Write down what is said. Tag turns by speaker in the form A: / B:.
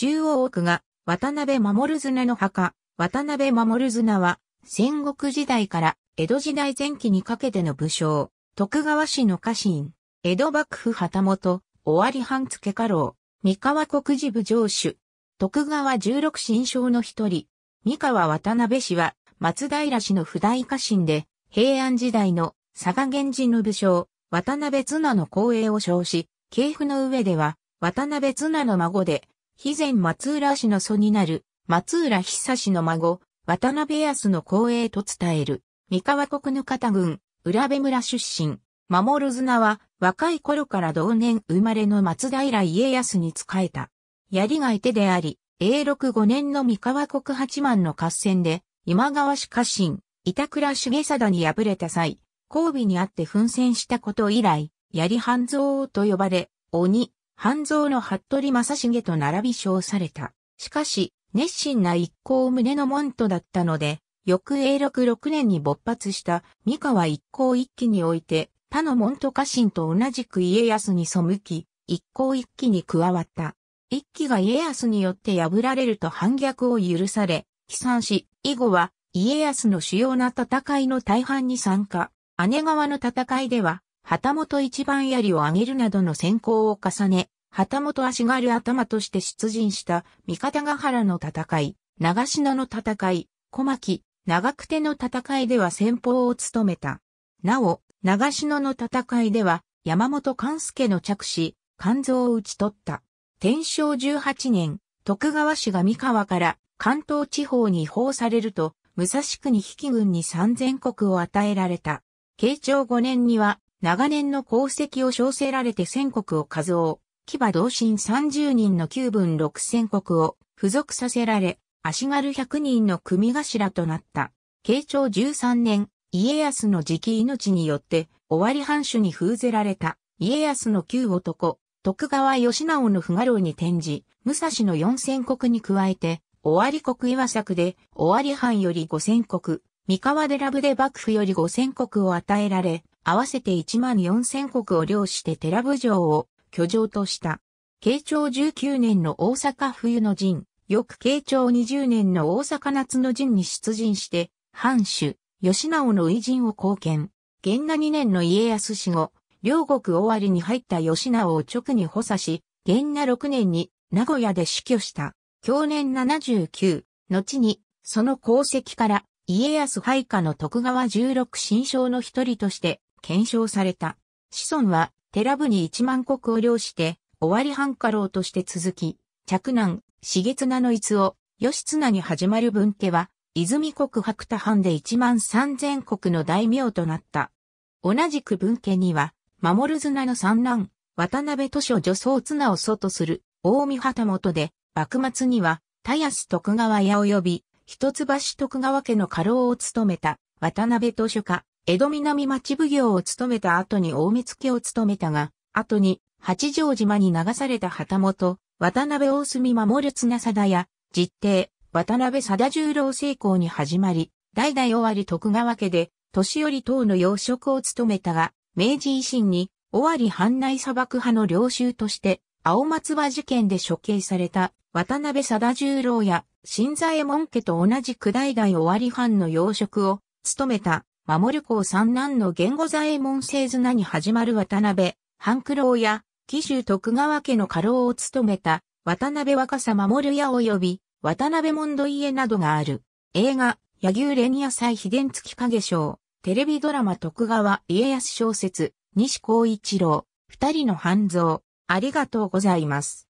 A: 中央区が渡辺守綱の墓、渡辺守綱は戦国時代から江戸時代前期にかけての武将、徳川氏の家臣、江戸幕府旗本、尾張藩付家老、三河国事部上主、徳川十六神将の一人、三河渡辺氏は松平氏の不代家臣で、平安時代の佐賀源氏の武将、渡辺綱の後栄を称し、系譜の上では、渡辺綱の孫で、肥前松浦氏の祖になる、松浦久氏の孫、渡辺康の光栄と伝える、三河国ぬ方郡、浦部村出身、守る綱は、若い頃から同年生まれの松平家康に仕えた。槍が手であり、永禄五年の三河国八幡の合戦で、今川氏家臣、板倉重貞に敗れた際、交尾にあって奮戦したこと以来、槍半蔵と呼ばれ、鬼、半蔵の服部正成と並び称された。しかし、熱心な一行胸の門徒だったので、翌永禄6年に勃発した三河一行一揆において、他の門徒家臣と同じく家康に背き、一行一揆に加わった。一揆が家康によって破られると反逆を許され、帰参し、以後は家康の主要な戦いの大半に参加。姉川の戦いでは、旗本一番槍を上げるなどの先行を重ね、旗本足軽頭として出陣した三方ヶ原の戦い、長篠の戦い、小牧、長久手の戦いでは先方を務めた。なお、長篠の戦いでは山本勘助の着手、肝臓を討ち取った。天正18年、徳川氏が三河から関東地方に移放されると、武蔵国引企軍に三千国を与えられた。慶長5年には長年の功績を称せられて戦国を数を、騎馬同心30人の九分6戦国を付属させられ、足軽100人の組頭となった。慶長13年、家康の直命によって、尾張藩主に封ぜられた、家康の旧男、徳川義直の不我老に転じ、武蔵の四千国に加えて、尾張国岩作で、尾張藩より五千国、三河寺部で幕府より五千国を与えられ、合わせて1万4000国を領して寺部城を居城とした。慶長19年の大阪冬の陣、翌慶長20年の大阪夏の陣に出陣して、藩主、吉直の偉人を貢献。元那2年の家康死後、両国終わりに入った吉直を直に補佐し、元那6年に名古屋で死去した。去年79、後に、その功績から、家康配下の徳川十六新将の一人として、検証された。子孫は、寺部に一万国を領して、終わり半家老として続き、嫡男、重綱の逸を、義綱に始まる分家は、泉国白田藩で一万三千国の大名となった。同じく分家には、守綱の三男、渡辺図書女装綱を祖とする、大見旗本で、幕末には、田安徳川屋及び、一橋徳川家の家老を務めた、渡辺図書家、江戸南町奉行を務めた後に大目付を務めたが、後に八丈島に流された旗本、渡辺大隅守綱貞や、実弟、渡辺貞十郎成功に始まり、代々終わり徳川家で、年寄り等の養殖を務めたが、明治維新に、尾張藩内砂漠派の領袖として、青松葉事件で処刑された、渡辺貞十郎や、新左衛門家と同じ九代々尾張藩の養殖を、務めた、守る子三男の言語左衛門製綱に始まる渡辺、半九郎や、紀州徳川家の家老を務めた、渡辺若さ守屋及び、渡辺門戸家などがある。映画、柳生連野祭秘伝月影賞、テレビドラマ徳川家康小説、西光一郎、二人の半蔵、ありがとうございます。